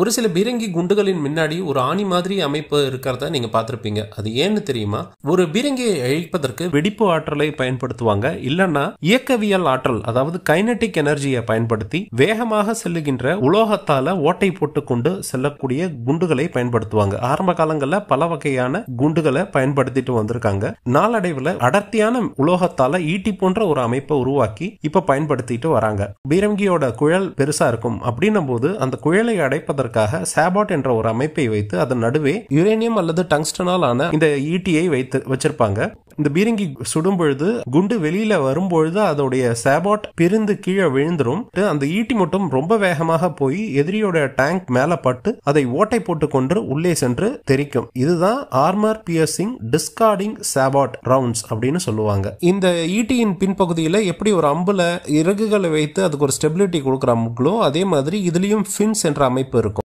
ஒரு சில பீரங்கி குண்டுகளின் முன்னாடி ஒரு ஆணி மாதிரி அமைப்பு இருக்கிறத நீங்க பார்த்துருப்பீங்க அது ஏன்னு தெரியுமா ஒரு பீரங்கியை அழிப்பதற்கு வெடிப்பு ஆற்றலை பயன்படுத்துவாங்க இல்லைன்னா இயக்கவியல் ஆற்றல் அதாவது கைனட்டிக் எனர்ஜியை பயன்படுத்தி வேகமாக செல்லுகின்ற உலோகத்தால ஓட்டை போட்டு கொண்டு செல்லக்கூடிய குண்டுகளை பயன்படுத்துவாங்க ஆரம்ப காலங்களில் பல வகையான குண்டுகளை பயன்படுத்திட்டு வந்திருக்காங்க நாளடைவில் அடர்த்தியான உலோகத்தால ஈட்டி போன்ற ஒரு அமைப்பை உருவாக்கி இப்ப பயன்படுத்திட்டு வராங்க பீரங்கியோட குழல் பெருசா இருக்கும் அப்படின்னும் போது அந்த குழலை அடைப்பதற்கு செய்வதற்காக சாபாட் என்ற ஒரு அமைப்பை வைத்து அதன் நடுவே யுரேனியம் அல்லது டங்ஸ்டனால் ஆன இந்த ஈட்டியை e வைத்து வச்சிருப்பாங்க இந்த பீரங்கி சுடும் பொழுது குண்டு வெளியில வரும்பொழுது அதோடைய சாபாட் பிரிந்து கீழே விழுந்துரும் அந்த ஈட்டி e மட்டும் ரொம்ப வேகமாக போய் எதிரியோட டேங்க் மேல பட்டு அதை ஓட்டை போட்டு கொண்டு உள்ளே சென்று தெரிக்கும் இதுதான் armour piercing discarding sabot rounds அப்படின்னு சொல்லுவாங்க இந்த ஈட்டியின் e பின்பகுதியில் எப்படி ஒரு அம்புல இறகுகளை வைத்து அதுக்கு ஒரு ஸ்டெபிலிட்டி கொடுக்குற அம்புகளோ அதே மாதிரி இதுலயும் ஃபின்ஸ் என்ற அமைப்பு இருக்கும்